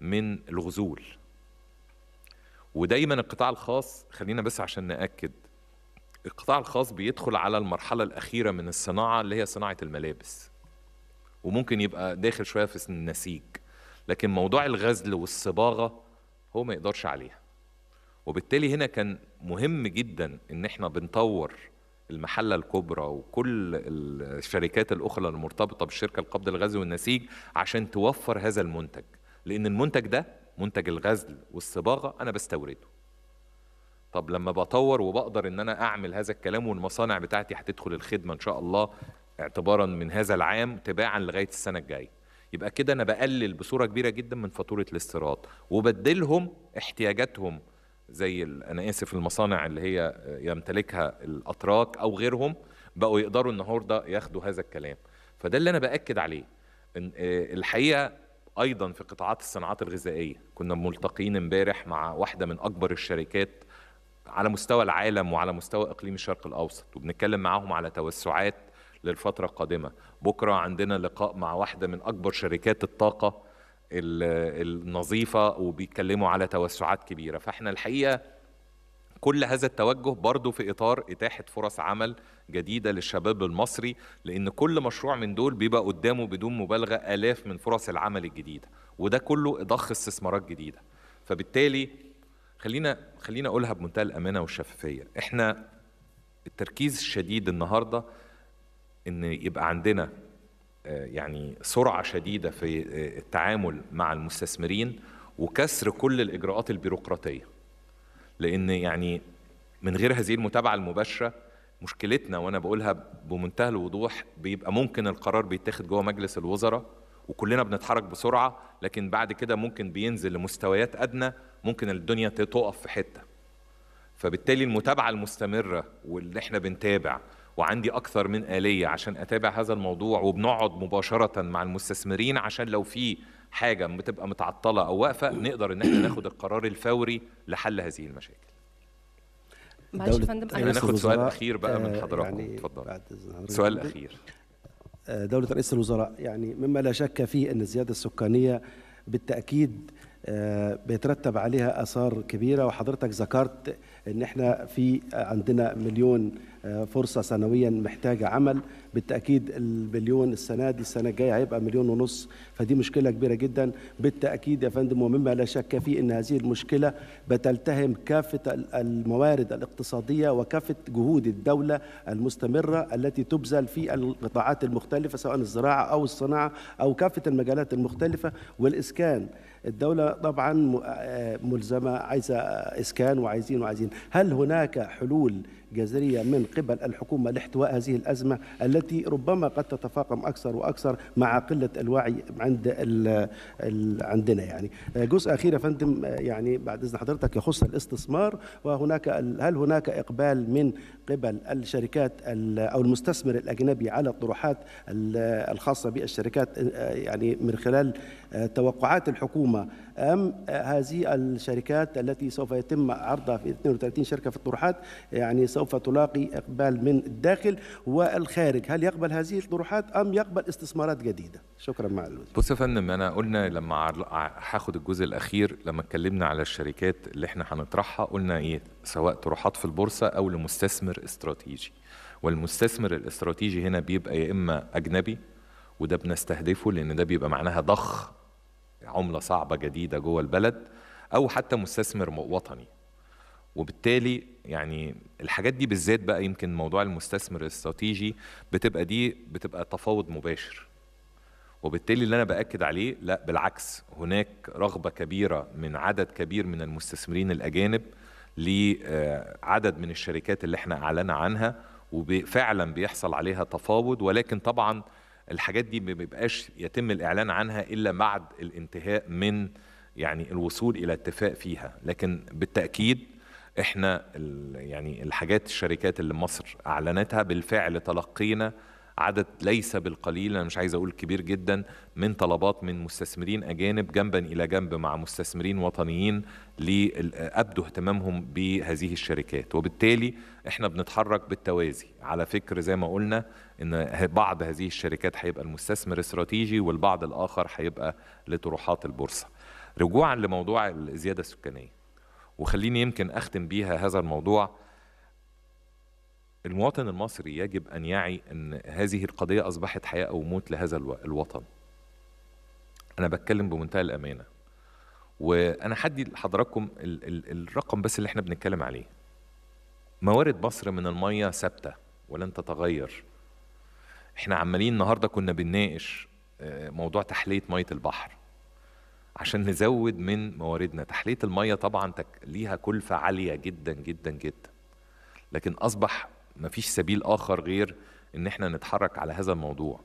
من الغزول ودايما القطاع الخاص خلينا بس عشان ناكد القطاع الخاص بيدخل على المرحله الاخيره من الصناعه اللي هي صناعه الملابس وممكن يبقى داخل شويه في النسيج لكن موضوع الغزل والصباغه هو ما يقدرش عليها وبالتالي هنا كان مهم جدا ان احنا بنطور المحله الكبرى وكل الشركات الاخرى المرتبطه بالشركه القبض الغزل والنسيج عشان توفر هذا المنتج لان المنتج ده منتج الغزل والصباغه انا بستورده طب لما بطور وبقدر ان انا اعمل هذا الكلام والمصانع بتاعتي هتدخل الخدمه ان شاء الله اعتبارا من هذا العام تباعا لغايه السنه الجايه يبقى كده انا بقلل بصوره كبيره جدا من فاتوره الاستيراد وبدلهم احتياجاتهم زي انا اسف المصانع اللي هي يمتلكها الاتراك او غيرهم بقوا يقدروا النهارده ياخدوا هذا الكلام فده اللي انا باكد عليه آه، الحقيقه ايضا في قطاعات الصناعات الغذائيه كنا ملتقيين امبارح مع واحده من اكبر الشركات على مستوى العالم وعلى مستوى اقليم الشرق الاوسط وبنتكلم معاهم على توسعات للفتره القادمه بكره عندنا لقاء مع واحده من اكبر شركات الطاقه النظيفه وبيتكلموا على توسعات كبيره فاحنا الحقيقه كل هذا التوجه برضه في اطار اتاحه فرص عمل جديدة للشباب المصري لأن كل مشروع من دول بيبقى قدامه بدون مبالغة آلاف من فرص العمل الجديدة وده كله ضخ استثمارات جديدة فبالتالي خلينا خلينا أقولها بمنتهى الأمانة والشفافية إحنا التركيز الشديد النهاردة إن يبقى عندنا آه، يعني سرعة شديدة في آه، التعامل مع المستثمرين وكسر كل الإجراءات البيروقراطية لأن يعني من غير هذه المتابعة المباشرة مشكلتنا وانا بقولها بمنتهى الوضوح بيبقى ممكن القرار بيتاخد جوه مجلس الوزراء وكلنا بنتحرك بسرعه لكن بعد كده ممكن بينزل لمستويات ادنى ممكن الدنيا تقف في حته فبالتالي المتابعه المستمره واللي احنا بنتابع وعندي اكثر من اليه عشان اتابع هذا الموضوع وبنقعد مباشره مع المستثمرين عشان لو في حاجه بتبقى متعطله او واقفه نقدر ان احنا ناخد القرار الفوري لحل هذه المشاكل معلش يا فندم انا هناخد سؤال اخير بقى من آه، حضراتكم يعني اتفضل سؤال اخير آه، دولة رئيس الوزراء يعني مما لا شك فيه أن الزيادة السكانية بالتأكيد آه، بيترتب عليها آثار كبيرة وحضرتك ذكرت ان احنا في عندنا مليون آه، فرصه سنويا محتاجه عمل بالتاكيد المليون السنه دي السنه الجايه هيبقى مليون ونص فدي مشكله كبيره جدا بالتاكيد يا فندم ومما لا شك فيه ان هذه المشكله بتلتهم كافه الموارد الاقتصاديه وكافه جهود الدوله المستمره التي تبذل في القطاعات المختلفه سواء الزراعه او الصناعه او كافه المجالات المختلفه والاسكان الدوله طبعا آه، ملزمه عايزه اسكان وعايزين وعايزين هل هناك حلول جذرية من قبل الحكومة لاحتواء هذه الأزمة التي ربما قد تتفاقم أكثر وأكثر مع قلة الوعي عند الـ الـ عندنا يعني جزء أخير يا فندم يعني بعد إذن حضرتك يخص الاستثمار وهناك هل هناك إقبال من قبل الشركات أو المستثمر الأجنبي على الطروحات الخاصة بالشركات يعني من خلال توقعات الحكومة أم هذه الشركات التي سوف يتم عرضها في 32 شركة في الطروحات يعني سوف سوف تلاقي إقبال من الداخل والخارج هل يقبل هذه الطروحات أم يقبل استثمارات جديدة شكرا مع الوزير بص يا فندم أنا قلنا لما هاخد الجزء الأخير لما اتكلمنا على الشركات اللي احنا هنطرحها قلنا إيه سواء طروحات في البورصة أو لمستثمر استراتيجي والمستثمر الاستراتيجي هنا بيبقى يا إما أجنبي وده بنستهدفه لأن ده بيبقى معناها ضخ عملة صعبة جديدة جوه البلد أو حتى مستثمر وطني وبالتالي يعني الحاجات دي بالذات بقى يمكن موضوع المستثمر الاستراتيجي بتبقى دي بتبقى تفاوض مباشر وبالتالي اللي انا باكد عليه لا بالعكس هناك رغبه كبيره من عدد كبير من المستثمرين الاجانب لعدد آه، من الشركات اللي احنا اعلنا عنها وفعلا بيحصل عليها تفاوض ولكن طبعا الحاجات دي ما بيبقاش يتم الاعلان عنها الا بعد الانتهاء من يعني الوصول الى اتفاق فيها لكن بالتاكيد احنا يعني الحاجات الشركات اللي مصر اعلنتها بالفعل تلقينا عدد ليس بالقليل انا مش عايز اقول كبير جدا من طلبات من مستثمرين اجانب جنبا الى جنب مع مستثمرين وطنيين ابدوا اهتمامهم بهذه الشركات وبالتالي احنا بنتحرك بالتوازي على فكر زي ما قلنا ان بعض هذه الشركات هيبقى المستثمر استراتيجي والبعض الاخر هيبقى لطروحات البورصه رجوعا لموضوع الزياده السكانيه وخليني يمكن أختم بيها هذا الموضوع المواطن المصري يجب أن يعي أن هذه القضية أصبحت حياة أو موت لهذا الوطن أنا بتكلم بمنتهى الأمانة وأنا حدي لحضراتكم الرقم بس اللي احنا بنتكلم عليه موارد مصر من المية ثابتة ولن تتغير احنا عمالين النهارده كنا بنناقش آه، موضوع تحليه ميه البحر عشان نزود من مواردنا تحليه الميه طبعا ليها كلفه عاليه جدا جدا جدا لكن اصبح مفيش سبيل اخر غير ان احنا نتحرك على هذا الموضوع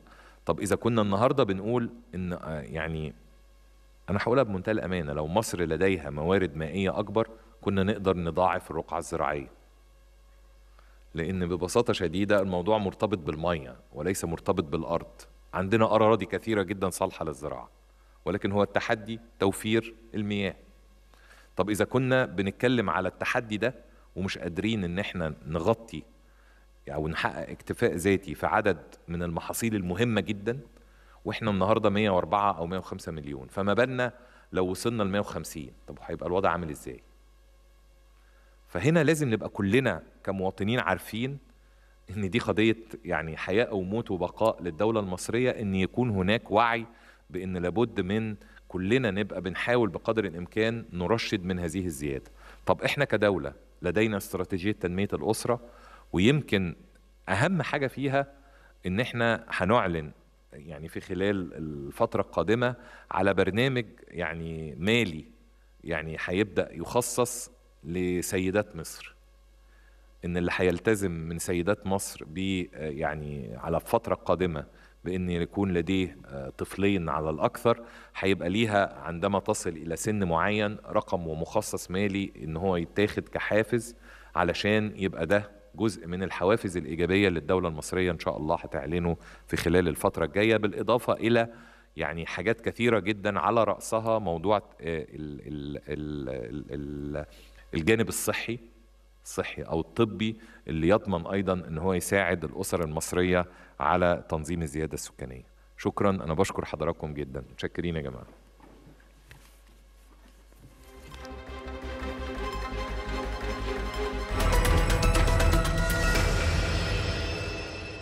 طب اذا كنا النهارده بنقول ان آه، يعني انا هقولها بمنتهى الامانه لو مصر لديها موارد مائيه اكبر كنا نقدر نضاعف الرقعه الزراعيه لان ببساطه شديده الموضوع مرتبط بالميه وليس مرتبط بالارض عندنا اراضي كثيره جدا صالحه للزراعه ولكن هو التحدي توفير المياه طب إذا كنا بنتكلم على التحدي ده ومش قادرين إن إحنا نغطي أو نحقق اكتفاء ذاتي في عدد من المحاصيل المهمة جدا وإحنا النهاردة 104 أو 105 مليون فما بالنا لو وصلنا ل 150 طب هيبقى الوضع عامل إزاي؟ فهنا لازم نبقى كلنا كمواطنين عارفين ان دي قضيه يعني حياه او موت وبقاء للدوله المصريه ان يكون هناك وعي بان لابد من كلنا نبقى بنحاول بقدر الامكان نرشد من هذه الزياده طب احنا كدوله لدينا استراتيجيه تنميه الاسره ويمكن اهم حاجه فيها ان احنا هنعلن يعني في خلال الفتره القادمه على برنامج يعني مالي يعني هيبدا يخصص لسيدات مصر ان اللي هيلتزم من سيدات مصر ب يعني على الفتره القادمه بأن يكون لديه آه، طفلين على الأكثر هيبقى ليها عندما تصل إلى سن معين رقم ومخصص مالي أن هو يتاخد كحافز علشان يبقى ده جزء من الحوافز الإيجابية اللي الدولة المصرية إن شاء الله هتعلنه في خلال الفترة الجاية بالإضافة إلى يعني حاجات كثيرة جدا على رأسها موضوع آه، الجانب الصحي الصحي او الطبي اللي يضمن ايضا ان هو يساعد الاسر المصريه على تنظيم الزياده السكانيه شكرا انا بشكر حضراتكم جدا متشكرين يا جماعه